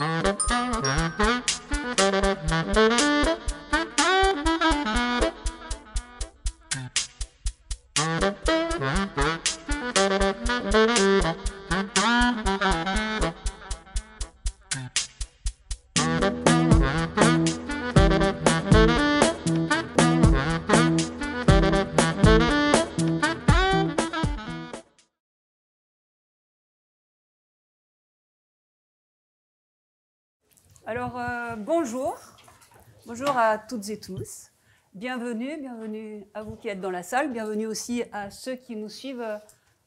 Thank you. Bonjour à toutes et tous. Bienvenue, bienvenue à vous qui êtes dans la salle, bienvenue aussi à ceux qui nous suivent euh,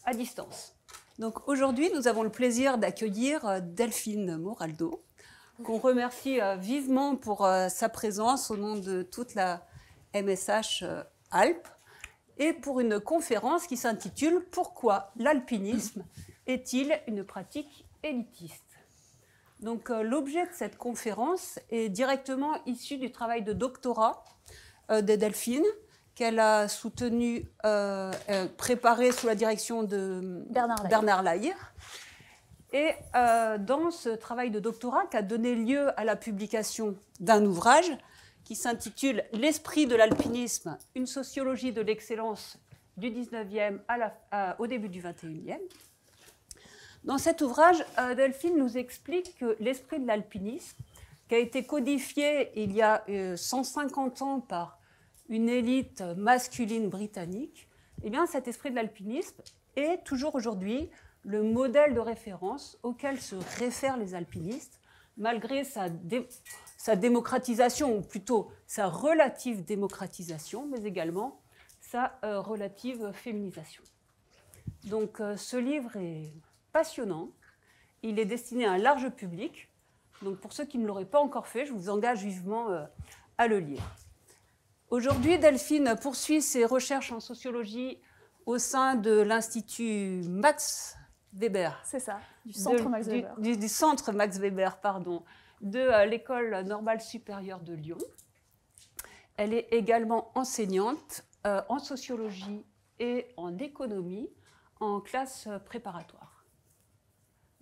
à distance. Donc aujourd'hui, nous avons le plaisir d'accueillir euh, Delphine Moraldo, qu'on remercie euh, vivement pour sa présence au nom de toute la MSH Alpes et pour une conférence qui s'intitule Pourquoi l'alpinisme est-il une pratique élitiste donc euh, l'objet de cette conférence est directement issu du travail de doctorat euh, des de Delphine qu'elle a soutenu, euh, préparé sous la direction de Bernard, Lahir. Et dans ce travail de doctorat qui a donné lieu à la publication d'un ouvrage qui s'intitule L'esprit de l'alpinisme, une sociologie de l'excellence du 19e au début du 21e, dans cet ouvrage, euh, Delphine nous explique que l'esprit de l'alpinisme, qui a été codifié il y a 150 euh, ans par une élite masculine britannique, eh bien cet esprit de l'alpinisme est toujours aujourd'hui le modèle de référence auquel se réfèrent les alpinistes, malgré sa, démocratisation, ou plutôt sa relative démocratisation, mais également sa euh, relative féminisation. Donc ce livre est passionnant. Il est destiné à un large public. Donc pour ceux qui ne l'auraient pas encore fait, je vous engage vivement euh, à le lire. Aujourd'hui, Delphine poursuit ses recherches en sociologie au sein de l'Institut Max Weber. C'est ça, du centre Max Weber. Du, centre Max Weber, pardon, de euh, l'école normale supérieure de Lyon. Elle est également enseignante euh, en sociologie et en économie en classe préparatoire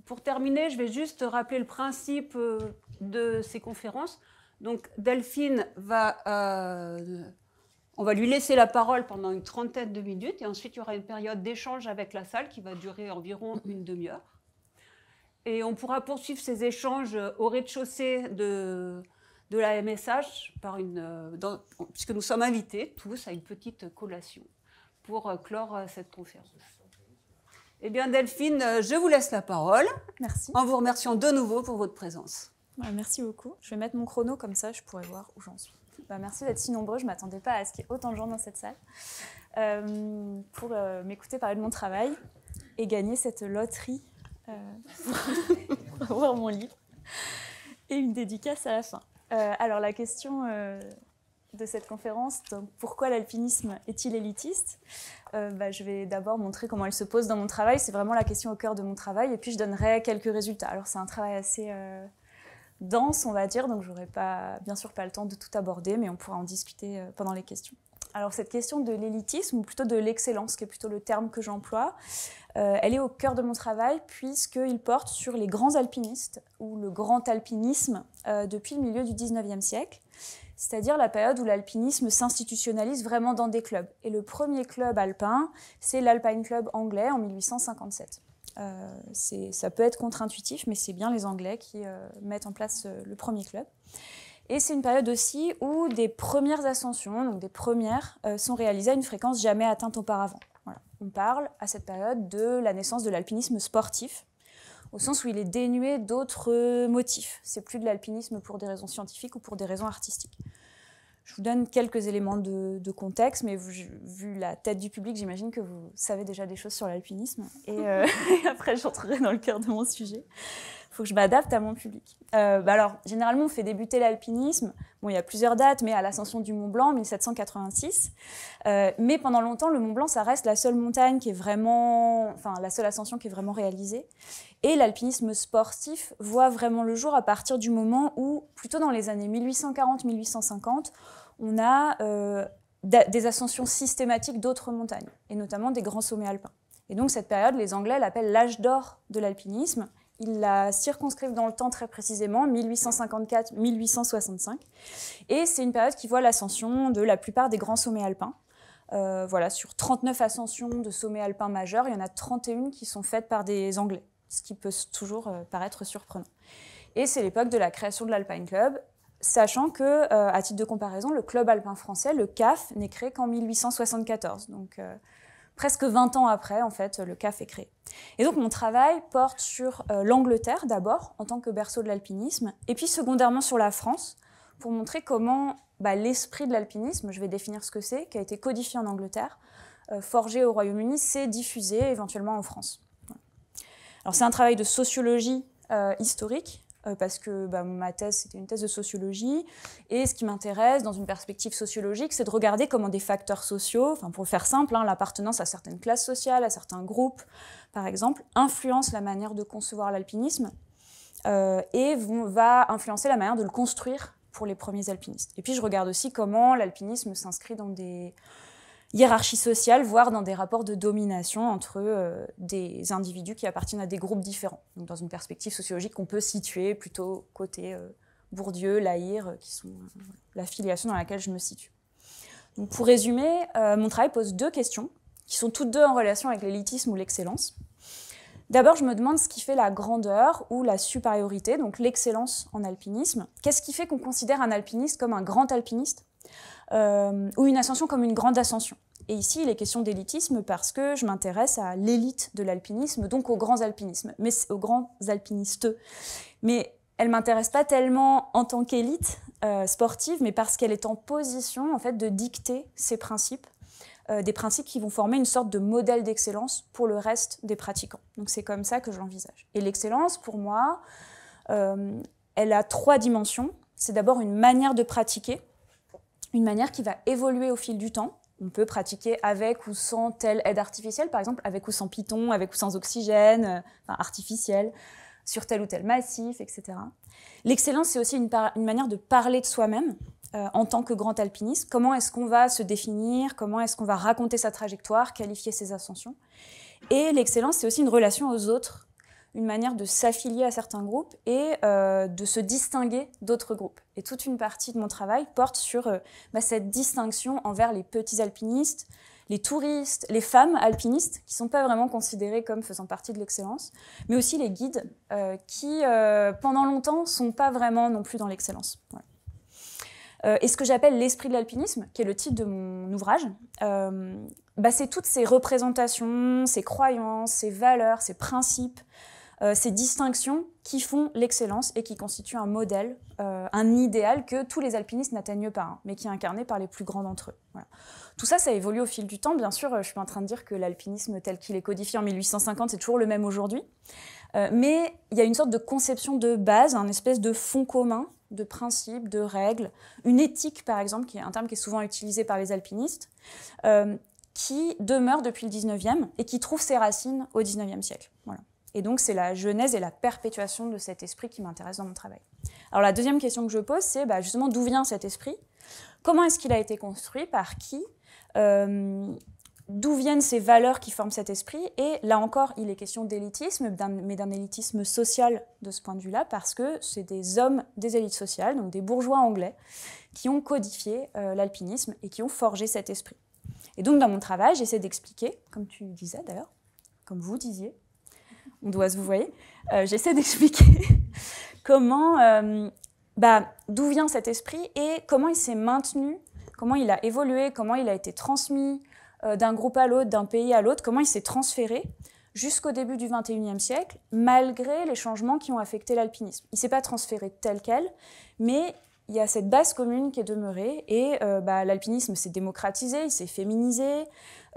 pour terminer, je vais juste rappeler le principe euh, de ces conférences. Donc Delphine va, euh, on va lui laisser la parole pendant une trentaine de minutes et ensuite il y aura une période d'échange avec la salle qui va durer environ une demi-heure. Et on pourra poursuivre ces échanges au rez-de-chaussée de, la MSH par une, euh, puisque nous sommes invités tous à une petite collation pour clore cette conférence. Eh bien, Delphine, euh, je vous laisse la parole. Merci. En vous remerciant de nouveau pour votre présence. Merci beaucoup. Je vais mettre mon chrono comme ça, je pourrai voir où j'en suis. Bah, merci d'être si nombreux. Je ne m'attendais pas à ce qu'il y ait autant de gens dans cette salle euh, pour euh, m'écouter parler de mon travail et gagner cette loterie euh, pour mon livre et une dédicace à la fin. alors, la question de cette conférence. pourquoi l'alpinisme est-il élitiste euh, bah, Je vais d'abord montrer comment elle se pose dans mon travail. C'est vraiment la question au cœur de mon travail. Et puis, je donnerai quelques résultats. Alors, c'est un travail assez euh, dense, on va dire. Donc, je pas, bien sûr pas le temps de tout aborder, mais on pourra en discuter euh, pendant les questions. Alors, cette question de l'élitisme, ou plutôt de l'excellence, qui est plutôt le terme que j'emploie, elle est au cœur de mon travail puisqu'il porte sur les grands alpinistes ou le grand alpinisme depuis le milieu du 19e siècle c'est-à-dire la période où l'alpinisme s'institutionnalise vraiment dans des clubs. Et le premier club alpin, c'est l'Alpine Club anglais en 1857. Euh, ça peut être contre-intuitif, mais c'est bien les Anglais qui euh, mettent en place euh, le premier club. Et c'est une période aussi où des premières ascensions, donc des premières, sont réalisées à une fréquence jamais atteinte auparavant. On parle à cette période de la naissance de l'alpinisme sportif, au sens où il est dénué d'autres motifs. C'est plus de l'alpinisme pour des raisons scientifiques ou pour des raisons artistiques. Je vous donne quelques éléments de, contexte, mais vu, la tête du public, j'imagine que vous savez déjà des choses sur l'alpinisme. Et, euh, après, j'entrerai dans le cœur de mon sujet. Il faut que je m'adapte à mon public. Euh, bah alors, généralement, on fait débuter l'alpinisme Bon, il y a plusieurs dates, mais à l'ascension du Mont Blanc, 1786. Euh, mais pendant longtemps, le Mont Blanc, ça reste la seule montagne qui est vraiment, enfin, la seule ascension qui est vraiment réalisée. Et l'alpinisme sportif voit vraiment le jour à partir du moment où, plutôt dans les années 1840-1850, on a euh, des ascensions systématiques d'autres montagnes, et notamment des grands sommets alpins. Et donc cette période, les Anglais l'appellent l'âge d'or de l'alpinisme, ils la circonscrivent dans le temps très précisément, 1854-1865. Et c'est une période qui voit l'ascension de la plupart des grands sommets alpins. Euh, voilà, sur 39 ascensions de sommets alpins majeurs, il y en a 31 qui sont faites par des Anglais, ce qui peut toujours euh, paraître surprenant. Et c'est l'époque de la création de l'Alpine Club, sachant que, euh, à titre de comparaison, le club alpin français, le CAF, n'est créé qu'en 1874. Donc, presque 20 ans après, en fait, le CAF est créé. Et donc mon travail porte sur euh, l'Angleterre d'abord, en tant que berceau de l'alpinisme, et puis secondairement sur la France, pour montrer comment bah, l'esprit de l'alpinisme, je vais définir ce que c'est, qui a été codifié en Angleterre, euh, forgé au Royaume-Uni, s'est diffusé éventuellement en France. Alors c'est un travail de sociologie euh, historique euh, parce que bah, ma thèse, c'était une thèse de sociologie. Et ce qui m'intéresse dans une perspective sociologique, c'est de regarder comment des facteurs sociaux, pour faire simple, hein, l'appartenance à certaines classes sociales, à certains groupes, par exemple, influencent la manière de concevoir l'alpinisme euh, et va influencer la manière de le construire pour les premiers alpinistes. Et puis je regarde aussi comment l'alpinisme s'inscrit dans des hiérarchie sociale, voire dans des rapports de domination entre euh, des individus qui appartiennent à des groupes différents. Donc dans une perspective sociologique qu'on peut situer plutôt côté euh, Bourdieu, l'Aïr, euh, qui sont la filiation dans laquelle je me situe. Donc pour résumer, mon travail pose deux questions, qui sont toutes deux en relation avec l'élitisme ou l'excellence. D'abord, je me demande ce qui fait la grandeur ou la supériorité, donc l'excellence en alpinisme. Qu'est-ce qui fait qu'on considère un alpiniste comme un grand alpiniste euh, ou une ascension comme une grande ascension. Et ici, il est question d'élitisme parce que je m'intéresse à l'élite de l'alpinisme, donc aux grands mais aux grands alpinistes. Mais elle m'intéresse pas tellement en tant qu'élite euh, sportive, mais parce qu'elle est en position en fait de dicter ses principes, euh, des principes qui vont former une sorte de modèle d'excellence pour le reste des pratiquants. Donc c'est comme ça que je l'envisage. Et l'excellence, pour moi, elle a trois dimensions. C'est d'abord une manière de pratiquer une manière qui va évoluer au fil du temps. On peut pratiquer avec ou sans telle aide artificielle, par exemple, avec ou sans Python, avec ou sans oxygène, euh, enfin, artificiel, sur tel ou tel massif, etc. L'excellence, c'est aussi une, manière de parler de soi-même euh, en tant que grand alpiniste. Comment est-ce qu'on va se définir Comment est-ce qu'on va raconter sa trajectoire, qualifier ses ascensions Et l'excellence, c'est aussi une relation aux autres, une manière de s'affilier à certains groupes et euh, de se distinguer d'autres groupes et toute une partie de mon travail porte sur euh, bah, cette distinction envers les petits alpinistes, les touristes, les femmes alpinistes, qui ne sont pas vraiment considérées comme faisant partie de l'excellence, mais aussi les guides, euh, qui, euh, pendant longtemps, ne sont pas vraiment non plus dans l'excellence. et ce que j'appelle l'esprit de l'alpinisme, qui est le titre de mon ouvrage, bah, c'est toutes ces représentations, ces croyances, ces valeurs, ces principes euh, ces distinctions qui font l'excellence et qui constituent un modèle, euh, un idéal que tous les alpinistes n'atteignent pas, hein, mais qui est incarné par les plus grands d'entre eux. Tout ça, ça évolue au fil du temps. Bien sûr, euh, je suis pas en train de dire que l'alpinisme tel qu'il est codifié en 1850 c'est toujours le même aujourd'hui. mais il y a une sorte de conception de base, un espèce de fond commun, de principes, de règles, une éthique par exemple, qui est un terme qui est souvent utilisé par les alpinistes, qui demeure depuis le 19e et qui trouve ses racines au 19e siècle. Voilà. Et donc, c'est la genèse et la perpétuation de cet esprit qui m'intéresse dans mon travail. Alors, la deuxième question que je pose, c'est bah, justement d'où vient cet esprit Comment est-ce qu'il a été construit Par qui euh, D'où viennent ces valeurs qui forment cet esprit Et là encore, il est question d'élitisme, mais d'un élitisme social de ce point de vue-là, parce que c'est des hommes des élites sociales, donc des bourgeois anglais, qui ont codifié euh, l'alpinisme et qui ont forgé cet esprit. Et donc, dans mon travail, j'essaie d'expliquer, comme tu disais d'ailleurs, comme vous disiez, on doit se vous voyez. Euh, j'essaie d'expliquer comment, euh, bah, d'où vient cet esprit et comment il s'est maintenu, comment il a évolué, comment il a été transmis euh, d'un groupe à l'autre, d'un pays à l'autre, comment il s'est transféré jusqu'au début du XXIe siècle, malgré les changements qui ont affecté l'alpinisme. Il ne s'est pas transféré tel quel, mais il y a cette base commune qui est demeurée et bah, l'alpinisme s'est démocratisé, il s'est féminisé,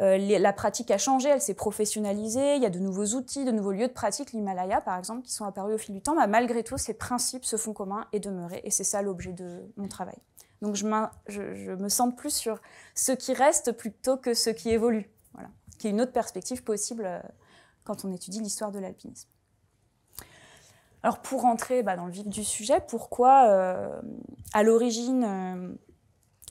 euh, la pratique a changé, elle s'est professionnalisée, il y a de nouveaux outils, de nouveaux lieux de pratique, l'Himalaya par exemple, qui sont apparus au fil du temps. Mais bah, malgré tout, ces principes, se font communs et demeurent, et c'est ça l'objet de mon travail. Donc je, me sens plus sur ce qui reste plutôt que ce qui évolue, voilà. qui est une autre perspective possible euh, quand on étudie l'histoire de l'alpinisme. Alors pour rentrer bah, dans le vif du sujet, pourquoi euh, à l'origine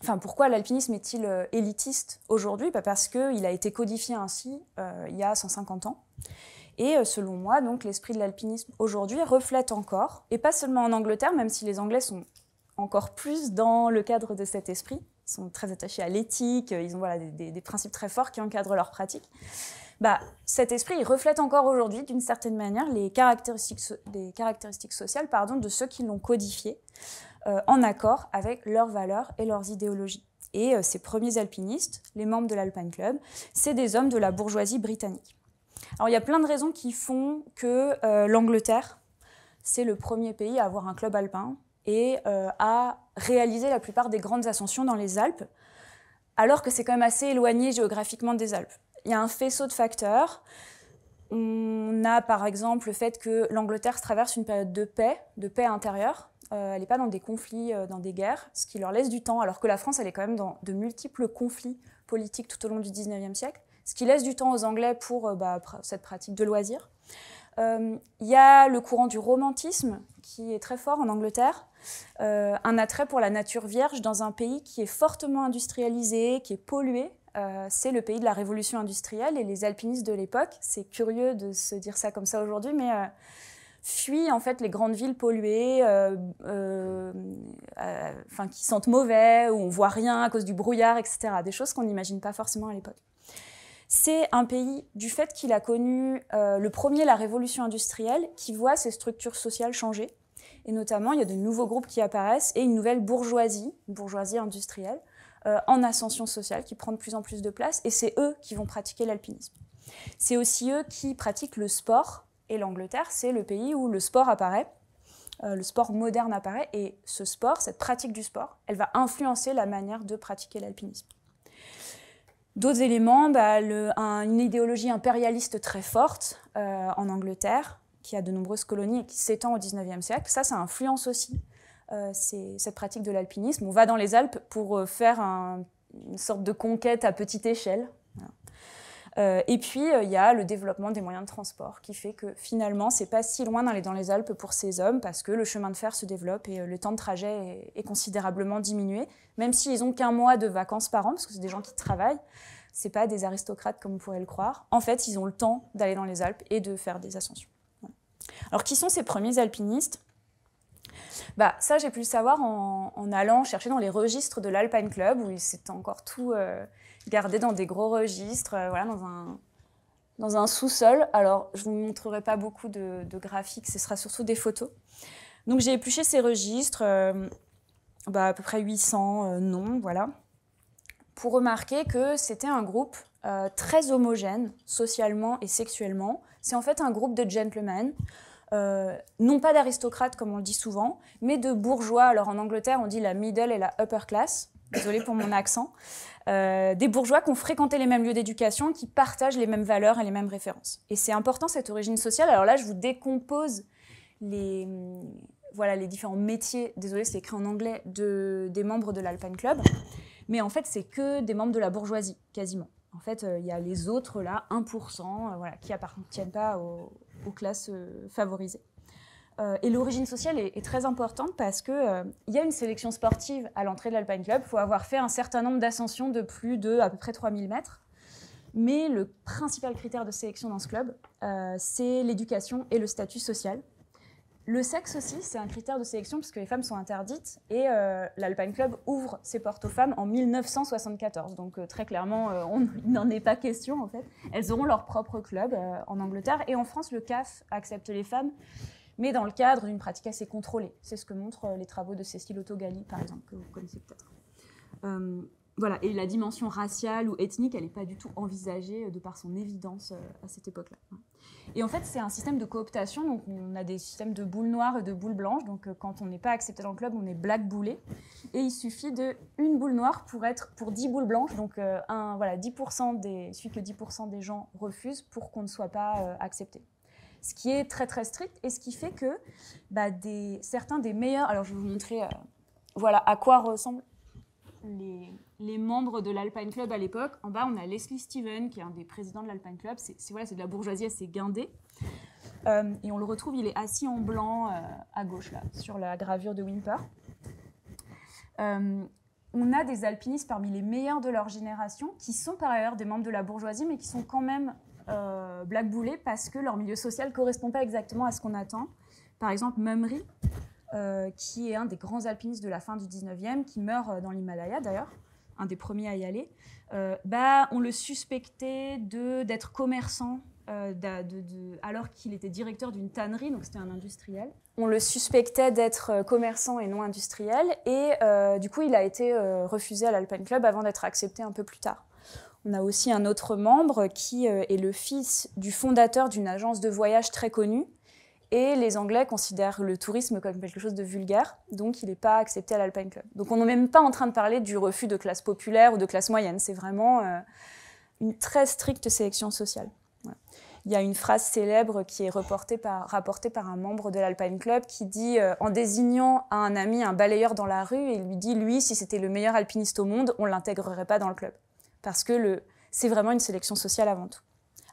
Enfin, pourquoi l'alpinisme est-il euh, élitiste aujourd'hui bah, Parce qu'il a été codifié ainsi euh, il y a 150 ans. Et euh, selon moi, donc l'esprit de l'alpinisme aujourd'hui reflète encore, et pas seulement en Angleterre, même si les Anglais sont encore plus dans le cadre de cet esprit, sont très attachés à l'éthique, ils ont voilà, des principes très forts qui encadrent leur pratique. Bah, cet esprit reflète encore aujourd'hui, d'une certaine manière, les caractéristiques, sociales de ceux qui l'ont codifié euh, en accord avec leurs valeurs et leurs idéologies. Et euh, ces premiers alpinistes, les membres de l'Alpine Club, c'est des hommes de la bourgeoisie britannique. Alors il y a plein de raisons qui font que euh, l'Angleterre, c'est le premier pays à avoir un club alpin et à réaliser la plupart des grandes ascensions dans les Alpes alors que c'est quand même assez éloigné géographiquement des Alpes. Il y a un faisceau de facteurs. On a par exemple le fait que l'Angleterre se traverse une période de paix, de paix intérieure. Euh, elle n'est pas dans des conflits, euh, dans des guerres, ce qui leur laisse du temps, alors que la France, elle est quand même dans de multiples conflits politiques tout au long du XIXe siècle, ce qui laisse du temps aux Anglais pour euh, bah, cette pratique de loisirs. Il euh, y a le courant du romantisme qui est très fort en Angleterre, euh, un attrait pour la nature vierge dans un pays qui est fortement industrialisé, qui est pollué euh, c'est le pays de la révolution industrielle et les alpinistes de l'époque, c'est curieux de se dire ça comme ça aujourd'hui, mais fuient en fait les grandes villes polluées, euh, qui sentent mauvais, où on voit rien à cause du brouillard, etc. Des choses qu'on n'imagine pas forcément à l'époque. C'est un pays, du fait qu'il a connu euh, le premier, la révolution industrielle, qui voit ses structures sociales changer. Et notamment, il y a de nouveaux groupes qui apparaissent et une nouvelle bourgeoisie, bourgeoisie industrielle, euh, en ascension sociale qui prend de plus en plus de place. Et c'est eux qui vont pratiquer l'alpinisme. C'est aussi eux qui pratiquent le sport. Et l'Angleterre, c'est le pays où le sport apparaît, euh, le sport moderne apparaît. Et ce sport, cette pratique du sport, elle va influencer la manière de pratiquer l'alpinisme. D'autres éléments, bah, une idéologie impérialiste très forte euh, en Angleterre, qui a de nombreuses colonies et qui s'étend au XIXe siècle. Ça, ça influence aussi euh, cette pratique de l'alpinisme. On va dans les Alpes pour euh, faire une sorte de conquête à petite échelle euh, et puis, euh, il y a le développement des moyens de transport qui fait que finalement, c'est pas si loin d'aller dans les Alpes pour ces hommes parce que le chemin de fer se développe et euh, le temps de trajet est, considérablement diminué, même s'ils n'ont qu'un mois de vacances par an, parce que c'est des gens qui travaillent c'est pas des aristocrates comme on pourrait le croire. En fait, ils ont le temps d'aller dans les Alpes et de faire des ascensions. Alors, qui sont ces premiers alpinistes bah, ça, j'ai pu le savoir en, allant chercher dans les registres de l'Alpine Club, où c'est encore tout, gardé dans des gros registres, euh, voilà, dans un, dans un sous-sol. Alors, je ne vous montrerai pas beaucoup de, graphiques, ce sera surtout des photos. Donc, j'ai épluché ces registres, euh, bah, à peu près 800 euh, noms, voilà, pour remarquer que c'était un groupe très homogène, socialement et sexuellement. C'est en fait un groupe de gentlemen. non pas d'aristocrates comme on le dit souvent, mais de bourgeois. Alors en Angleterre on dit la middle et la upper class désolée pour mon accent, euh, des bourgeois qui ont fréquenté les mêmes lieux d'éducation, qui partagent les mêmes valeurs et les mêmes références. Et c'est important cette origine sociale. Alors là, je vous décompose les, mm, voilà, les différents métiers, désolé c'est écrit en anglais, de, des membres de l'Alpine Club. Mais en fait, c'est que des membres de la bourgeoisie, quasiment. En fait, euh, il y a les autres, là, 1%, euh, voilà, qui appartiennent pas aux classes favorisées. Euh, et l'origine sociale est, très importante parce qu'il euh, y a une sélection sportive à l'entrée de l'Alpine Club. Il faut avoir fait un certain nombre d'ascensions de plus de à peu près 3000 mètres. Mais le principal critère de sélection dans ce club, euh, c'est l'éducation et le statut social. Le sexe aussi, c'est un critère de sélection puisque les femmes sont interdites et l'Alpine Club ouvre ses portes aux femmes en 1974. Donc très clairement, on n'en est pas question en fait. Elles auront leur propre club en Angleterre et en France, le CAF accepte les femmes mais dans le cadre d'une pratique assez contrôlée. C'est ce que montrent euh, les travaux de Cécile Autogali, par exemple, que vous connaissez peut-être. Euh, voilà, et la dimension raciale ou ethnique, elle n'est pas du tout envisagée euh, de par son évidence à cette époque-là. Et en fait, c'est un système de cooptation, donc on a des systèmes de boules noires et de boules blanches, donc quand on n'est pas accepté dans le club, on est black-boulé. et il suffit de une boule noire pour être pour 10 boules blanches, donc un, voilà, 10% des, que 10% des gens refusent pour qu'on ne soit pas accepté ce qui est très très strict et ce qui fait que bah, certains des meilleurs. Alors je vais vous montrer euh, voilà, à quoi ressemblent les, membres de l'Alpine Club à l'époque. En bas, on a Leslie Steven, qui est un des présidents de l'Alpine Club. C'est voilà, de la bourgeoisie assez guindée. Euh, et on le retrouve, il est assis en blanc euh, à gauche, là, sur la gravure de Wimper. on a des alpinistes parmi les meilleurs de leur génération, qui sont par ailleurs des membres de la bourgeoisie, mais qui sont quand même euh, parce que leur milieu social ne correspond pas exactement à ce qu'on attend. Par exemple, Mumri, euh, qui est un des grands alpinistes de la fin du 19e, qui meurt euh, dans l'Himalaya d'ailleurs, un des premiers à y aller, euh, bah, on le suspectait d'être commerçant alors qu'il était directeur d'une tannerie, donc c'était un industriel. On le suspectait d'être commerçant et non industriel, et du coup il a été refusé à l'Alpine Club avant d'être accepté un peu plus tard. On a aussi un autre membre qui euh, est le fils du fondateur d'une agence de voyage très connue. Et les Anglais considèrent le tourisme comme quelque chose de vulgaire, donc il n'est pas accepté à l'Alpine Club. Donc on n'est même pas en train de parler du refus de classe populaire ou de classe moyenne, c'est vraiment euh, une très stricte sélection sociale. Il y a une phrase célèbre qui est rapportée par un membre de l'Alpine Club qui dit, euh, en désignant à un ami un balayeur dans la rue, il lui dit, lui, si c'était le meilleur alpiniste au monde, on l'intégrerait pas dans le club parce que c'est vraiment une sélection sociale avant tout.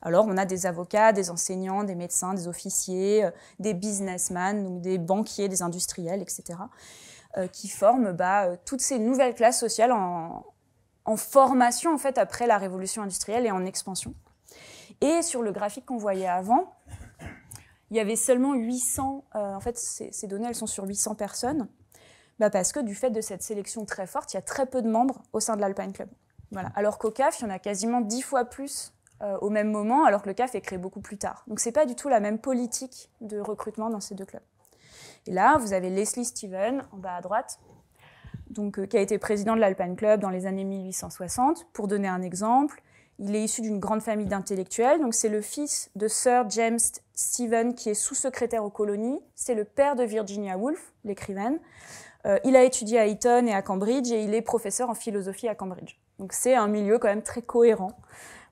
Alors on a des avocats, des enseignants, des médecins, des officiers, euh, des businessmen, donc des banquiers, des industriels, etc., euh, qui forment bah, euh, toutes ces nouvelles classes sociales en, formation en fait après la révolution industrielle et en expansion. Et sur le graphique qu'on voyait avant, il y avait seulement 800, en fait ces, ces, données elles sont sur 800 personnes, bah parce que du fait de cette sélection très forte, il y a très peu de membres au sein de l'Alpine Club. Mm. Alors qu'au CAF, il y en a quasiment dix fois plus euh, au même moment, alors que le CAF est créé beaucoup plus tard. Donc ce n'est pas du tout la même politique de recrutement dans ces deux clubs. Et là, vous avez Leslie Stephen, en bas à droite, donc, euh, qui a été président de l'Alpine Club dans les années 1860. Pour donner un exemple, il est issu d'une grande famille d'intellectuels. Donc, c'est le fils de Sir James Stephen, qui est sous-secrétaire aux colonies. C'est le père de Virginia Woolf, l'écrivaine. Euh, il a étudié à Eton et à Cambridge et il est professeur en philosophie à Cambridge. Donc c'est un milieu quand même très cohérent.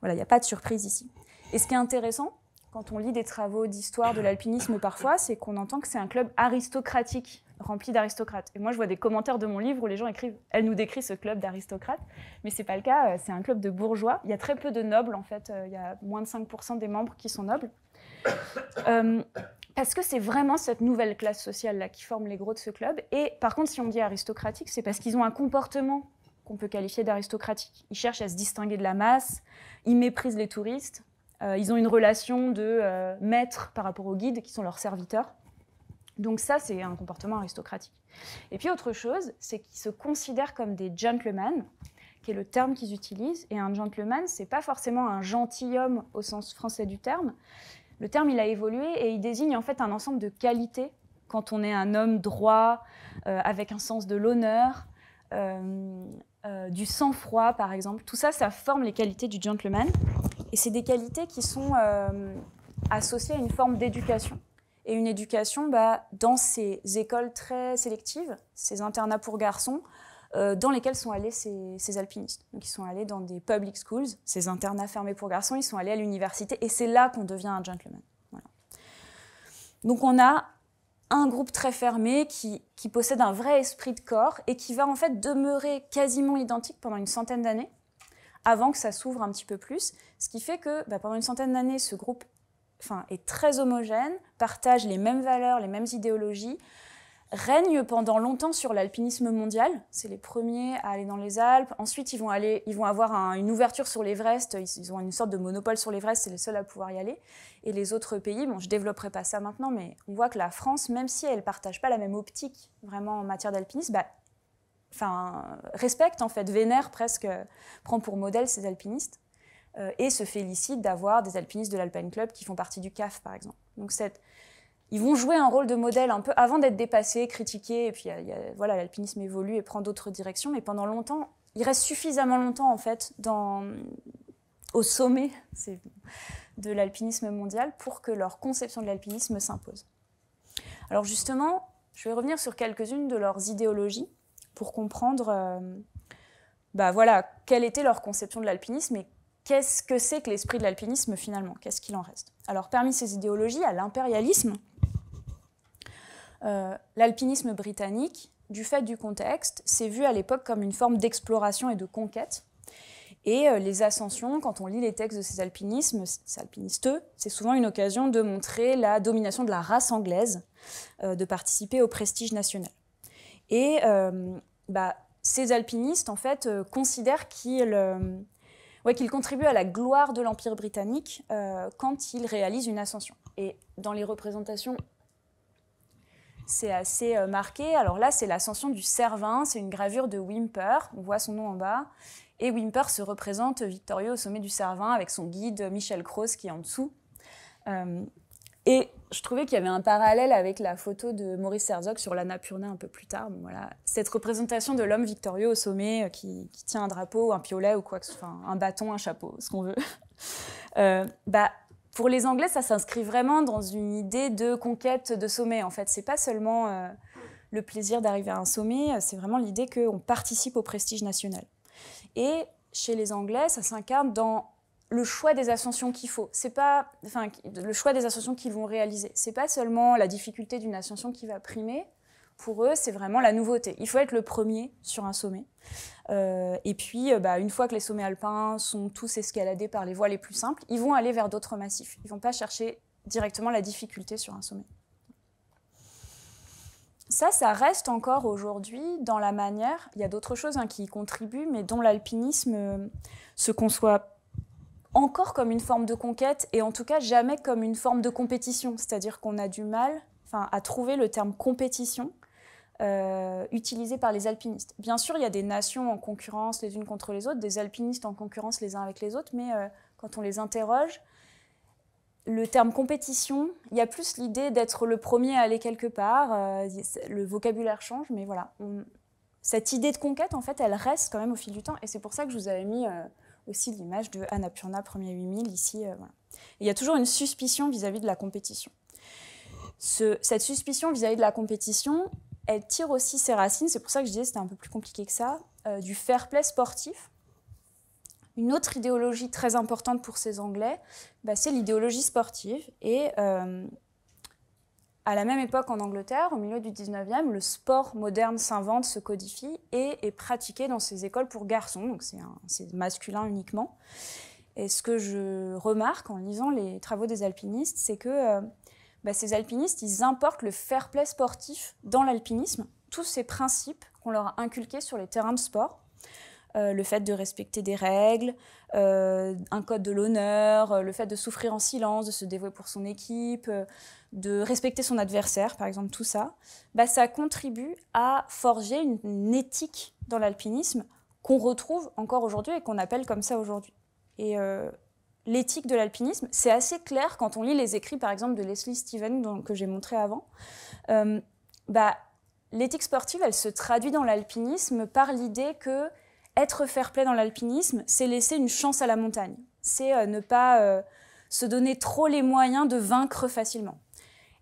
Voilà, il n'y a pas de surprise ici. Et ce qui est intéressant, quand on lit des travaux d'histoire de l'alpinisme parfois, c'est qu'on entend que c'est un club aristocratique, rempli d'aristocrates. Et moi, je vois des commentaires de mon livre où les gens écrivent « Elle nous décrit ce club d'aristocrates », mais c'est pas le cas, euh, c'est un club de bourgeois. Il y a très peu de nobles, en fait. Euh, il y a moins de 5% des membres qui sont nobles. Euh, parce que c'est vraiment cette nouvelle classe sociale là qui forme les gros de ce club. Et par contre, si on dit aristocratique, c'est parce qu'ils ont un comportement qu'on peut qualifier d'aristocratique. Ils cherchent à se distinguer de la masse, ils méprisent les touristes, euh, ils ont une relation de euh, maître par rapport aux guides qui sont leurs serviteurs. Donc ça, c'est un comportement aristocratique. Et puis autre chose, c'est qu'ils se considèrent comme des gentlemen, qui est le terme qu'ils utilisent. Et un gentleman, c'est pas forcément un gentilhomme au sens français du terme. Le terme, il a évolué et il désigne en fait un ensemble de qualités quand on est un homme droit, euh, avec un sens de l'honneur, euh, euh, du sang-froid, par exemple. Tout ça, ça forme les qualités du gentleman. Et c'est des qualités qui sont euh, associées à une forme d'éducation. Et une éducation, bah, dans ces écoles très sélectives, ces internats pour garçons, euh, dans lesquels sont allés ces, alpinistes. Donc ils sont allés dans des public schools, ces internats fermés pour garçons, ils sont allés à l'université, et c'est là qu'on devient un gentleman. Donc on a un groupe très fermé qui, possède un vrai esprit de corps et qui va en fait demeurer quasiment identique pendant une centaine d'années avant que ça s'ouvre un petit peu plus. Ce qui fait que bah, pendant une centaine d'années, ce groupe enfin, est très homogène, partage les mêmes valeurs, les mêmes idéologies, règnent pendant longtemps sur l'alpinisme mondial. C'est les premiers à aller dans les Alpes. Ensuite, ils vont, aller, ils vont avoir une ouverture sur l'Everest. Ils, ont une sorte de monopole sur l'Everest. C'est les seuls à pouvoir y aller. Et les autres pays, bon, je ne développerai pas ça maintenant, mais on voit que la France, même si elle ne partage pas la même optique vraiment en matière d'alpinisme, bah, respecte, en fait, vénère presque, prend pour modèle ces alpinistes euh, et se félicite d'avoir des alpinistes de l'Alpine Club qui font partie du CAF, par exemple. Donc cette ils vont jouer un rôle de modèle un peu avant d'être dépassés, critiqués, et puis euh, voilà, l'alpinisme évolue et prend d'autres directions, mais pendant longtemps, il reste suffisamment longtemps en fait dans, au sommet de l'alpinisme mondial pour que leur conception de l'alpinisme s'impose. Alors justement, je vais revenir sur quelques-unes de leurs idéologies pour comprendre euh, bah voilà, quelle était leur conception de l'alpinisme et qu'est-ce que c'est que l'esprit de l'alpinisme finalement Qu'est-ce qu'il en reste Alors parmi ces idéologies, il y a l'impérialisme, euh, l'alpinisme britannique, du fait du contexte, s'est vu à l'époque comme une forme d'exploration et de conquête. Et euh, les ascensions, quand on lit les textes de ces alpinistes, c'est souvent une occasion de montrer la domination de la race anglaise, euh, de participer au prestige national. Et bah, ces alpinistes, en fait, considèrent qu'ils contribuent à la gloire de l'Empire britannique quand ils réalisent une ascension. Et dans les représentations c'est assez euh, marqué. Alors là, c'est l'ascension du Cervin, c'est une gravure de Wimper, on voit son nom en bas. Et Wimper se représente victorieux au sommet du Cervin avec son guide Michel Cross qui est en dessous. Euh, et je trouvais qu'il y avait un parallèle avec la photo de Maurice Herzog sur l'Annapurna un peu plus tard. voilà. Cette représentation de l'homme victorieux au sommet euh, qui, tient un drapeau, un piolet ou quoi que ce soit, un bâton, un chapeau, ce qu'on veut. bah, pour les Anglais, ça s'inscrit vraiment dans une idée de conquête de sommet. En fait, c'est pas seulement euh, le plaisir d'arriver à un sommet, euh, c'est vraiment l'idée qu'on participe au prestige national. Et chez les Anglais, ça s'incarne dans le choix des ascensions qu'il faut. C'est pas, enfin, le choix des ascensions qu'ils vont réaliser. C'est pas seulement la difficulté d'une ascension qui va primer, pour eux, c'est vraiment la nouveauté. Il faut être le premier sur un sommet. Euh, et puis, euh, bah, une fois que les sommets alpins sont tous escaladés par les voies les plus simples, ils vont aller vers d'autres massifs. Ils ne vont pas chercher directement la difficulté sur un sommet. Ça, ça reste encore aujourd'hui dans la manière. Il y a d'autres choses hein, qui y contribuent, mais dont l'alpinisme euh, se conçoit encore comme une forme de conquête et en tout cas jamais comme une forme de compétition. C'est-à-dire qu'on a du mal enfin, à trouver le terme compétition euh, par les alpinistes. Bien sûr, il y a des nations en concurrence les unes contre les autres, des alpinistes en concurrence les uns avec les autres, mais euh, quand on les interroge, le terme compétition, il y a plus l'idée d'être le premier à aller quelque part. Euh, le vocabulaire change, mais voilà. cette idée de conquête, en fait, elle reste quand même au fil du temps. Et c'est pour ça que je vous avais mis euh, aussi l'image de Annapurna, premier 8000, ici. Il y a toujours une suspicion vis-à-vis de la compétition. cette suspicion vis-à-vis -vis de la compétition, elle tire aussi ses racines, c'est pour ça que je disais c'était un peu plus compliqué que ça, euh, du fair play sportif. Une autre idéologie très importante pour ces Anglais, bah, c'est l'idéologie sportive. Et euh, à la même époque en Angleterre, au milieu du 19e, le sport moderne s'invente, se codifie et est pratiqué dans ces écoles pour garçons, donc c'est masculin uniquement. Et ce que je remarque en lisant les travaux des alpinistes, c'est que euh, bah, ces alpinistes, ils importent le fair play sportif dans l'alpinisme, tous ces principes qu'on leur a inculqués sur les terrains de sport. Euh, le fait de respecter des règles, euh, un code de l'honneur, euh, le fait de souffrir en silence, de se dévouer pour son équipe, de respecter son adversaire, par exemple, tout ça, bah, ça contribue à forger une, éthique dans l'alpinisme qu'on retrouve encore aujourd'hui et qu'on appelle comme ça aujourd'hui. Et l'éthique de l'alpinisme. C'est assez clair quand on lit les écrits, par exemple, de Leslie Steven, que j'ai montré avant. Euh, bah, l'éthique sportive, elle se traduit dans l'alpinisme par l'idée que être fair-play dans l'alpinisme, c'est laisser une chance à la montagne. C'est euh, ne pas euh, se donner trop les moyens de vaincre facilement.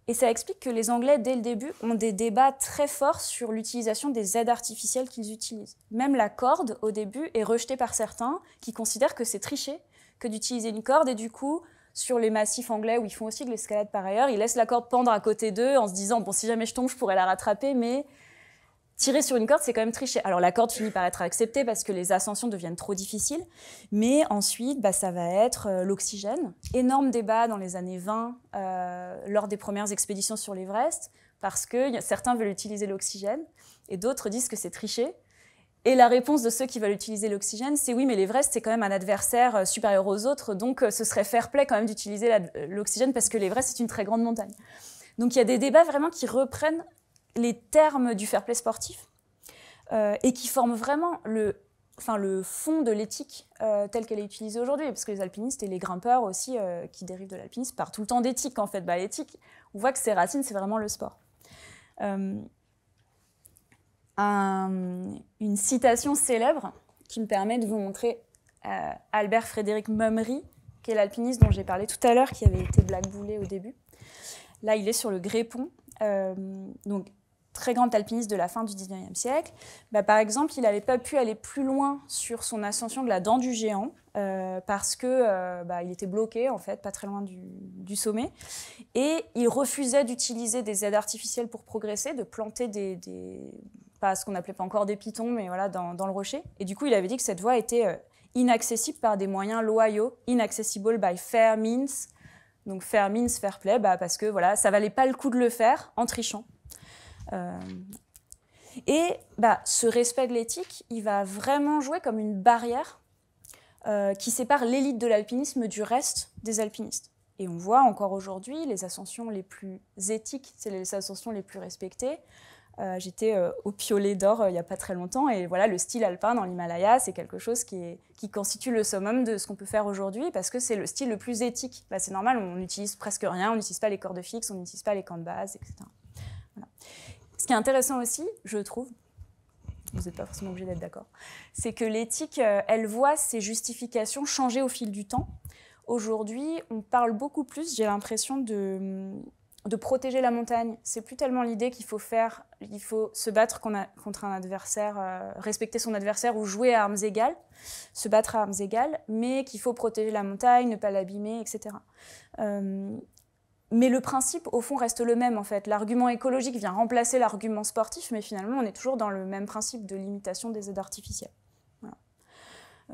Et ça explique que les Anglais, dès le début, ont des débats très forts sur l'utilisation des aides artificielles qu'ils utilisent. Même la corde, au début, est rejetée par certains qui considèrent que c'est tricher que d'utiliser une corde. Et du coup, sur les massifs anglais où ils font aussi de l'escalade par ailleurs, ils laissent la corde pendre à côté d'eux en se disant bon, si jamais je tombe, je pourrais la rattraper, mais tirer sur une corde, c'est quand même tricher. Alors la corde finit par être acceptée parce que les ascensions deviennent trop difficiles, mais ensuite, bah, ça va être euh, l'oxygène. Énorme débat dans les années 20 euh, lors des premières expéditions sur l'Everest, parce que certains veulent utiliser l'oxygène et d'autres disent que c'est tricher. Et la réponse de ceux qui veulent utiliser l'oxygène, c'est oui, mais l'Everest, c'est quand même un adversaire euh, supérieur aux autres, donc euh, ce serait fair play quand même d'utiliser euh, l'oxygène parce que l'Everest, c'est une très grande montagne. Donc il y a des débats vraiment qui reprennent les termes du fair play sportif et qui forment vraiment le, enfin, le fond de l'éthique telle qu'elle est utilisée aujourd'hui. Parce que les alpinistes et les grimpeurs aussi, qui dérivent de l'alpinisme, parlent tout le temps d'éthique en fait. Bah, l'éthique, on voit que ses racines, c'est vraiment le sport une citation célèbre qui me permet de vous montrer euh, Albert Frédéric Mummery, qui est l'alpiniste dont j'ai parlé tout à l'heure, qui avait été blackboulé au début. Là, il est sur le Grépon. Euh, donc, très grand alpiniste de la fin du 19e siècle, bah, par exemple, il n'avait pas pu aller plus loin sur son ascension de la dent du géant euh, parce que euh, bah, il était bloqué en fait, pas très loin du, sommet, et il refusait d'utiliser des aides artificielles pour progresser, de planter des, pas ce qu'on appelait pas encore des pitons, mais voilà, dans, le rocher. Et du coup, il avait dit que cette voie était euh, inaccessible par des moyens loyaux, inaccessible by fair means. Donc fair means, fair play, bah, parce que voilà, ça valait pas le coup de le faire en trichant. Euh, et bah, ce respect de l'éthique, il va vraiment jouer comme une barrière euh, qui sépare l'élite de l'alpinisme du reste des alpinistes. Et on voit encore aujourd'hui les ascensions les plus éthiques, c'est les ascensions les plus respectées. Euh, j'étais au Piolet d'Or il n'y a pas très longtemps, et voilà, le style alpin dans l'Himalaya, c'est quelque chose qui, est, qui, constitue le summum de ce qu'on peut faire aujourd'hui, parce que c'est le style le plus éthique. Bah, c'est normal, on n'utilise presque rien, on n'utilise pas les cordes fixes, on n'utilise pas les camps de base, etc. Ce qui est intéressant aussi, je trouve, vous n'êtes pas forcément obligé d'être d'accord, c'est que l'éthique, euh, elle voit ses justifications changer au fil du temps. Aujourd'hui, on parle beaucoup plus, j'ai l'impression, de, de protéger la montagne. C'est plus tellement l'idée qu'il faut faire, il faut se battre contre un adversaire, euh, respecter son adversaire ou jouer à armes égales, se battre à armes égales, mais qu'il faut protéger la montagne, ne pas l'abîmer, etc. Mais le principe, au fond, reste le même, en fait. L'argument écologique vient remplacer l'argument sportif, mais finalement, on est toujours dans le même principe de limitation des aides artificielles.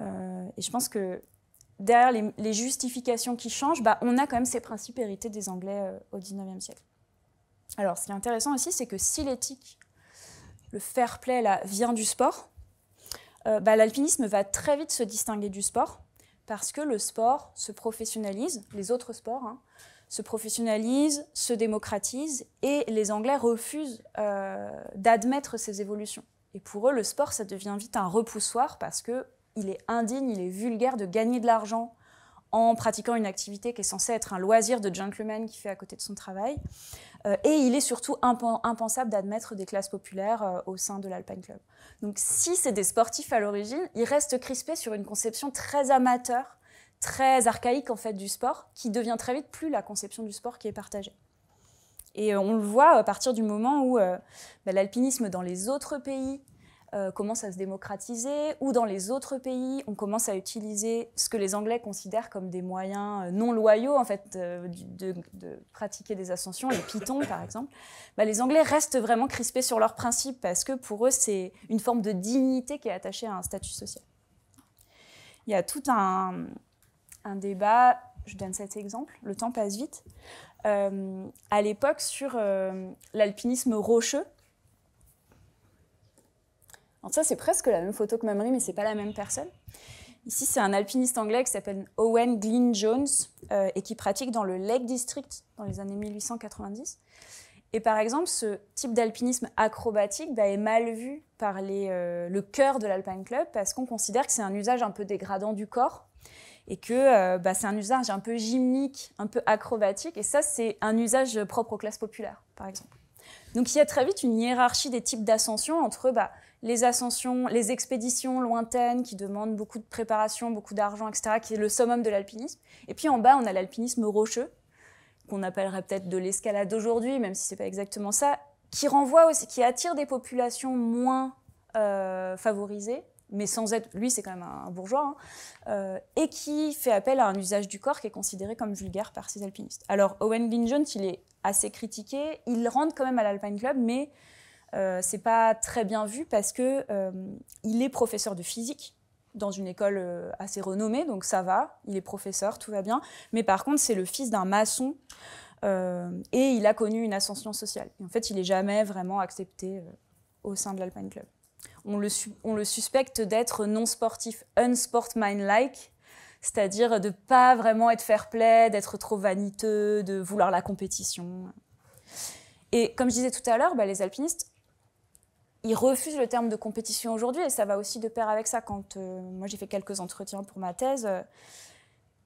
Euh, et je pense que derrière les, justifications qui changent, bah, on a quand même ces principes hérités des Anglais euh, au XIXe siècle. Alors, ce qui est intéressant aussi, c'est que si l'éthique, le fair play, là, vient du sport, euh, bah, l'alpinisme va très vite se distinguer du sport, parce que le sport se professionnalise, les autres sports, hein, se professionnalisent, se démocratisent, et les Anglais refusent euh, d'admettre ces évolutions. Et pour eux, le sport, ça devient vite un repoussoir parce que il est indigne, il est vulgaire de gagner de l'argent en pratiquant une activité qui est censée être un loisir de gentleman qui fait à côté de son travail. Euh, et il est surtout impensable d'admettre des classes populaires euh, au sein de l'Alpine Club. Donc si c'est des sportifs à l'origine, ils restent crispés sur une conception très amateur très archaïque en fait du sport, qui devient très vite plus la conception du sport qui est partagée. Et euh, on le voit à partir du moment où euh, bah, l'alpinisme dans les autres pays euh, commence à se démocratiser, ou dans les autres pays, on commence à utiliser ce que les Anglais considèrent comme des moyens non loyaux en fait de, pratiquer des ascensions, les pitons par exemple. Bah, les Anglais restent vraiment crispés sur leurs principes parce que pour eux c'est une forme de dignité qui est attachée à un statut social. Il y a tout un, un débat, je donne cet exemple, le temps passe vite, euh, à l'époque sur euh, l'alpinisme rocheux. Alors ça, c'est presque la même photo que Mamrie, mais c'est pas la même personne. Ici, c'est un alpiniste anglais qui s'appelle Owen Glyn Jones euh, et qui pratique dans le Lake District dans les années 1890. Et par exemple, ce type d'alpinisme acrobatique bah, est mal vu par les, le cœur de l'Alpine Club parce qu'on considère que c'est un usage un peu dégradant du corps et que euh, bah, c'est un usage un peu gymnique, un peu acrobatique, et ça, c'est un usage propre aux classes populaires, par exemple. Donc il y a très vite une hiérarchie des types d'ascensions entre bah, les ascensions, les expéditions lointaines qui demandent beaucoup de préparation, beaucoup d'argent, etc., qui est le summum de l'alpinisme. Et puis en bas, on a l'alpinisme rocheux, qu'on appellerait peut-être de l'escalade aujourd'hui, même si ce n'est pas exactement ça, qui renvoie aussi, qui attire des populations moins euh, favorisées mais sans être, lui c'est quand même un, bourgeois, hein, euh, et qui fait appel à un usage du corps qui est considéré comme vulgaire par ses alpinistes. Alors Owen Lynn il est assez critiqué, il rentre quand même à l'Alpine Club, mais euh, c'est pas très bien vu parce que euh, il est professeur de physique dans une école euh, assez renommée, donc ça va, il est professeur, tout va bien, mais par contre c'est le fils d'un maçon. et il a connu une ascension sociale. Et en fait, il n'est jamais vraiment accepté au sein de l'Alpine Club on le, suspecte d'être non sportif, unsportmanlike, cest c'est-à-dire de pas vraiment être fair-play, d'être trop vaniteux, de vouloir la compétition. Et comme je disais tout à l'heure, bah, les alpinistes, ils refusent le terme de compétition aujourd'hui, et ça va aussi de pair avec ça. Quand euh, moi j'ai fait quelques entretiens pour ma thèse, euh,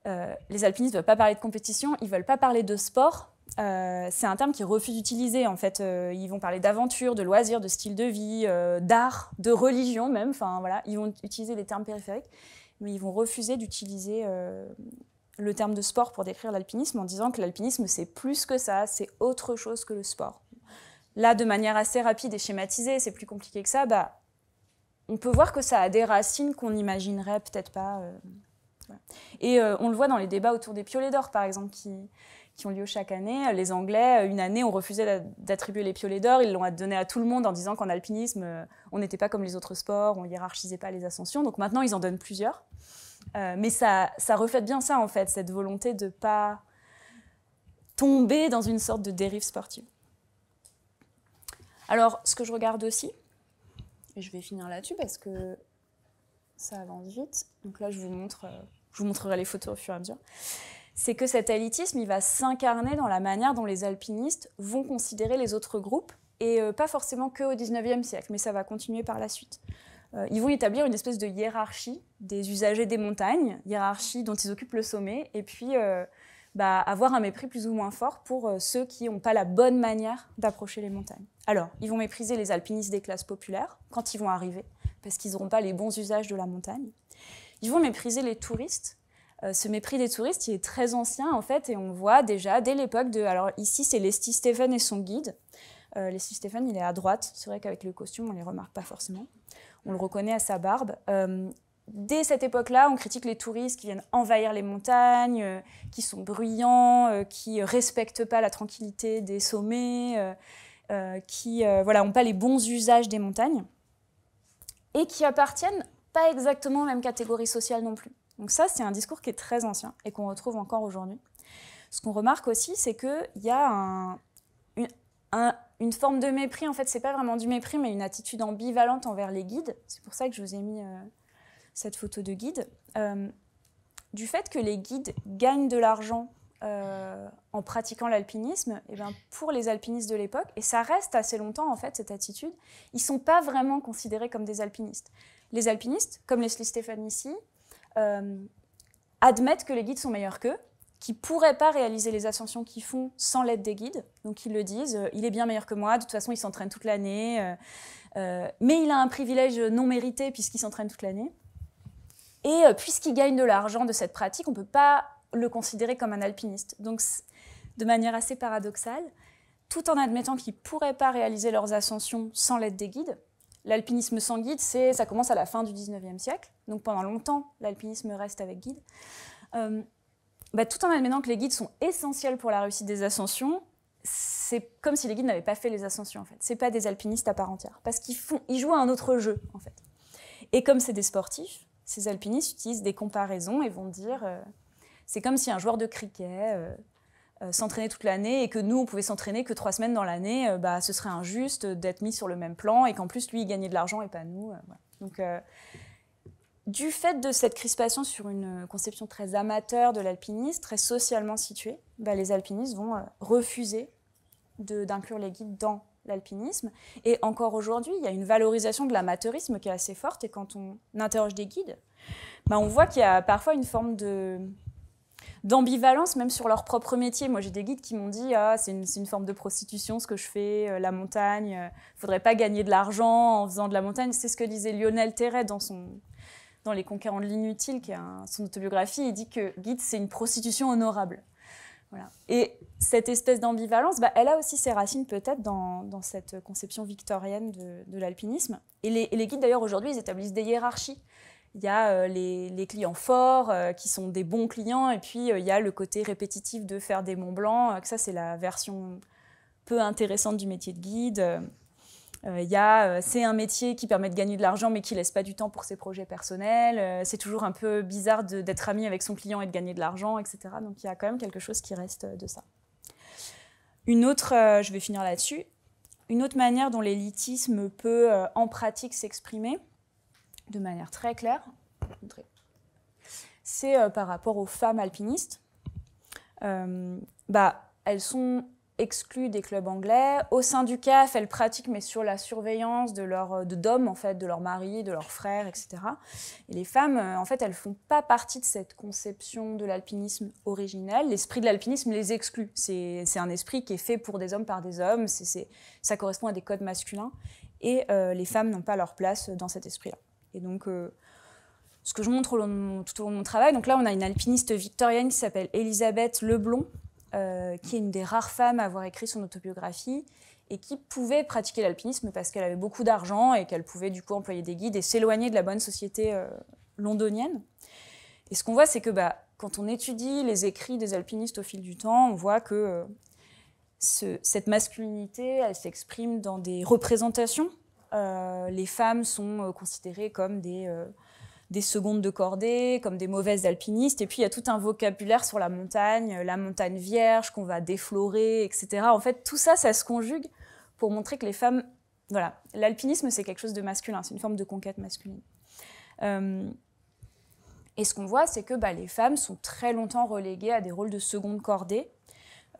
euh, les alpinistes ne veulent pas parler de compétition, ils ne veulent pas parler de sport, euh, c'est un terme qu'ils refusent d'utiliser. En fait, euh, ils vont parler d'aventure, de loisirs, de style de vie, euh, d'art, de religion même. Enfin, voilà, ils vont utiliser des termes périphériques, mais ils vont refuser d'utiliser le terme de sport pour décrire l'alpinisme en disant que l'alpinisme, c'est plus que ça, c'est autre chose que le sport. Là, de manière assez rapide et schématisée, c'est plus compliqué que ça, bah, on peut voir que ça a des racines qu'on n'imaginerait peut-être pas. Et on le voit dans les débats autour des piolets d'or, par exemple, qui, qui ont lieu chaque année. Les Anglais, euh, une année, ont refusé d'attribuer les piolets d'or. Ils l'ont donné à tout le monde en disant qu'en alpinisme, euh, on n'était pas comme les autres sports, on hiérarchisait pas les ascensions. Donc maintenant, ils en donnent plusieurs. Euh, mais ça, ça reflète bien ça, en fait, cette volonté de pas tomber dans une sorte de dérive sportive. Alors, ce que je regarde aussi, et je vais finir là-dessus parce que ça avance vite. Donc là, je vous montre, je vous montrerai les photos au fur et à mesure c'est que cet élitisme, il va s'incarner dans la manière dont les alpinistes vont considérer les autres groupes, et euh, pas forcément que au 19e siècle, mais ça va continuer par la suite. Euh, ils vont établir une espèce de hiérarchie des usagers des montagnes, hiérarchie dont ils occupent le sommet, et puis euh, bah, avoir un mépris plus ou moins fort pour ceux qui n'ont pas la bonne manière d'approcher les montagnes. Alors, ils vont mépriser les alpinistes des classes populaires quand ils vont arriver, parce qu'ils n'auront pas les bons usages de la montagne. Ils vont mépriser les touristes euh, ce mépris des touristes, il est très ancien en fait, et on voit déjà dès l'époque de. Alors ici, c'est Lesti Stephen et son guide. Euh, Stéphane, Stephen, il est à droite. C'est vrai qu'avec le costume, on ne les remarque pas forcément. On le reconnaît à sa barbe. Euh, dès cette époque-là, on critique les touristes qui viennent envahir les montagnes, euh, qui sont bruyants, qui respectent pas la tranquillité des sommets, qui voilà, n'ont pas les bons usages des montagnes, et qui appartiennent pas exactement aux mêmes catégories sociales non plus. Donc ça, c'est un discours qui est très ancien et qu'on retrouve encore aujourd'hui. Ce qu'on remarque aussi, c'est qu'il y a une, forme de mépris, en fait, c'est pas vraiment du mépris, mais une attitude ambivalente envers les guides. C'est pour ça que je vous ai mis euh, cette photo de guide. Euh, du fait que les guides gagnent de l'argent euh, en pratiquant l'alpinisme, et eh ben, pour les alpinistes de l'époque, et ça reste assez longtemps en fait cette attitude, ils ne sont pas vraiment considérés comme des alpinistes. Les alpinistes, comme Leslie Stéphane ici, euh, admettent que les guides sont meilleurs qu'eux, qui ne pourraient pas réaliser les ascensions qu'ils font sans l'aide des guides. Donc ils le disent, euh, il est bien meilleur que moi, de toute façon il s'entraîne toute l'année, euh, mais il a un privilège non mérité puisqu'il s'entraîne toute l'année. Et puisqu'il gagne de l'argent de cette pratique, on ne peut pas le considérer comme un alpiniste. Donc de manière assez paradoxale, tout en admettant qu'ils ne pourraient pas réaliser leurs ascensions sans l'aide des guides, L'alpinisme sans guide, c'est, ça commence à la fin du 19e siècle. Donc pendant longtemps, l'alpinisme reste avec guide. Euh, bah, tout en admettant que les guides sont essentiels pour la réussite des ascensions, c'est comme si les guides n'avaient pas fait les ascensions en fait. C'est pas des alpinistes à part entière parce qu'ils font, ils jouent à un autre jeu en fait. Et comme c'est des sportifs, ces alpinistes utilisent des comparaisons et vont dire, euh, c'est comme si un joueur de cricket euh, euh, s'entraîner toute l'année et que nous, on pouvait s'entraîner que trois semaines dans l'année, euh, bah, ce serait injuste d'être mis sur le même plan et qu'en plus, lui, il gagnait de l'argent et pas nous. Euh, Donc, du fait de cette crispation sur une conception très amateur de l'alpinisme, très socialement située, bah, les alpinistes vont refuser d'inclure les guides dans l'alpinisme. Et encore aujourd'hui, il y a une valorisation de l'amateurisme qui est assez forte. Et quand on interroge des guides, bah, on voit qu'il y a parfois une forme de d'ambivalence même sur leur propre métier. Moi, j'ai des guides qui m'ont dit ah, c'est une, forme de prostitution ce que je fais, euh, la montagne, ne euh, faudrait pas gagner de l'argent en faisant de la montagne. C'est ce que disait Lionel Terret dans son dans Les Conquérants de l'inutile, qui est son autobiographie. Il dit que guide, c'est une prostitution honorable. Voilà. Et cette espèce d'ambivalence, bah, elle a aussi ses racines peut-être dans, cette conception victorienne de, l'alpinisme. Et, et les guides, d'ailleurs, aujourd'hui, ils établissent des hiérarchies il y a euh, les, clients forts euh, qui sont des bons clients, et puis euh, il y a le côté répétitif de faire des monts blancs, que ça c'est la version peu intéressante du métier de guide. Il c'est un métier qui permet de gagner de l'argent, mais qui laisse pas du temps pour ses projets personnels. c'est toujours un peu bizarre d'être ami avec son client et de gagner de l'argent, etc. Donc il y a quand même quelque chose qui reste de ça. Une autre, je vais finir là-dessus, une autre manière dont l'élitisme peut en pratique s'exprimer, de manière très claire, c'est euh, par rapport aux femmes alpinistes. Euh, bah, elles sont exclues des clubs anglais. Au sein du CAF, elles pratiquent, mais sur la surveillance de leur, euh, de d'hommes, en fait, de leurs maris, de leurs frères, etc. Et les femmes, en fait, elles font pas partie de cette conception de l'alpinisme originel. L'esprit de l'alpinisme les exclut. C'est, un esprit qui est fait pour des hommes par des hommes. C'est, ça correspond à des codes masculins. Et les femmes n'ont pas leur place dans cet esprit-là. Et donc, euh, ce que je montre tout au long de mon travail, donc là, on a une alpiniste victorienne qui s'appelle Elisabeth Leblon, euh, qui est une des rares femmes à avoir écrit son autobiographie et qui pouvait pratiquer l'alpinisme parce qu'elle avait beaucoup d'argent et qu'elle pouvait du coup employer des guides et s'éloigner de la bonne société euh, londonienne. Et ce qu'on voit, c'est que bah, quand on étudie les écrits des alpinistes au fil du temps, on voit que cette masculinité, elle s'exprime dans des représentations euh, les femmes sont euh, considérées comme euh, des secondes de cordée, comme des mauvaises alpinistes. Et puis, il y a tout un vocabulaire sur la montagne, la montagne vierge qu'on va déflorer, etc. En fait, tout ça, ça se conjugue pour montrer que les femmes... Voilà, l'alpinisme, c'est quelque chose de masculin, c'est une forme de conquête masculine. et ce qu'on voit, c'est que bah, les femmes sont très longtemps reléguées à des rôles de seconde cordée,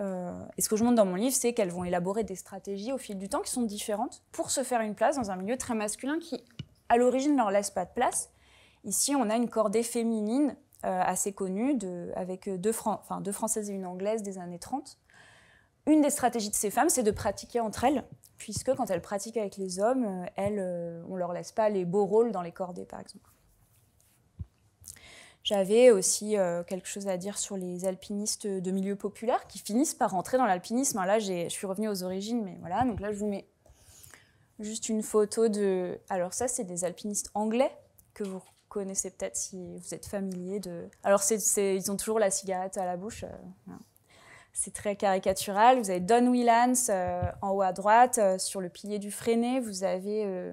euh, et ce que je montre dans mon livre, c'est qu'elles vont élaborer des stratégies au fil du temps qui sont différentes pour se faire une place dans un milieu très masculin qui, à l'origine, ne leur laisse pas de place. Ici, on a une cordée féminine euh, assez connue, avec deux, Françaises et une Anglaise des années 30. Une des stratégies de ces femmes, c'est de pratiquer entre elles, puisque quand elles pratiquent avec les hommes, euh, elles, on ne leur laisse pas les beaux rôles dans les cordées, par exemple. J'avais aussi euh, quelque chose à dire sur les alpinistes de milieu populaire qui finissent par rentrer dans l'alpinisme. Hein, là, je suis revenue aux origines, mais voilà. Donc là, je vous mets juste une photo de. Alors, ça, c'est des alpinistes anglais que vous connaissez peut-être si vous êtes familier de. Alors, ils ont toujours la cigarette à la bouche. Euh, c'est très caricatural. Vous avez Don Willans euh, en haut à droite, sur le pilier du freiné Vous avez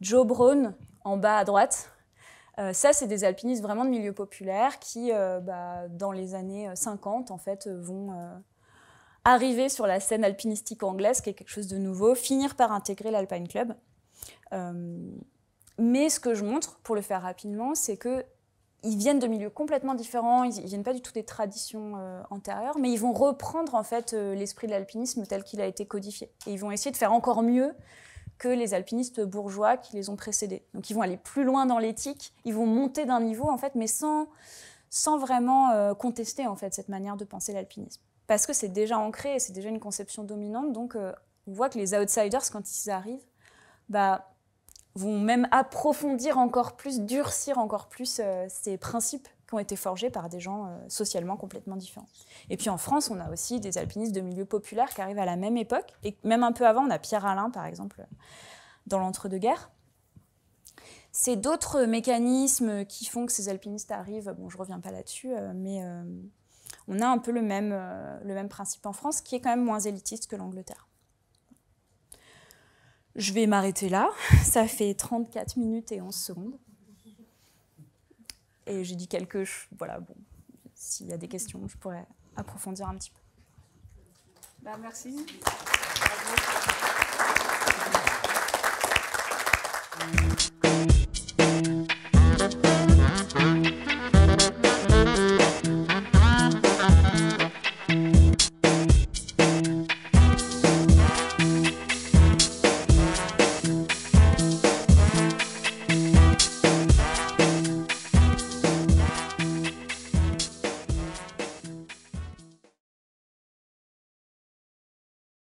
Joe Brown en bas à droite. Euh, ça, c'est des alpinistes vraiment de milieu populaire qui, euh, bah, dans les années 50, euh, en fait, vont arriver sur la scène alpinistique anglaise, qui est quelque chose de nouveau, finir par intégrer l'Alpine Club. mais ce que je montre, pour le faire rapidement, c'est que ils viennent de milieux complètement différents, ils ne viennent pas du tout des traditions antérieures, mais ils vont reprendre en fait l'esprit de l'alpinisme tel qu'il a été codifié. Et ils vont essayer de faire encore mieux que les alpinistes bourgeois qui les ont précédés. Donc ils vont aller plus loin dans l'éthique, ils vont monter d'un niveau en fait, mais sans, sans vraiment euh, contester en fait cette manière de penser l'alpinisme. Parce que c'est déjà ancré et c'est déjà une conception dominante, donc euh, on voit que les outsiders, quand ils arrivent, bah, vont même approfondir encore plus, durcir encore plus euh, ces principes qui ont été forgés par des gens euh, socialement complètement différents. Et puis en France, on a aussi des alpinistes de milieu populaire qui arrivent à la même époque, et même un peu avant, on a Pierre Alain, par exemple, dans l'entre-deux-guerres. C'est d'autres mécanismes qui font que ces alpinistes arrivent, bon, je ne reviens pas là-dessus, euh, mais euh, on a un peu le même, le même principe en France, qui est quand même moins élitiste que l'Angleterre. Je vais m'arrêter là, ça fait 34 minutes et 11 secondes. Et j'ai dit quelques. Voilà, bon, s'il y a des questions, je pourrais approfondir un petit peu. Bah, merci. Euh,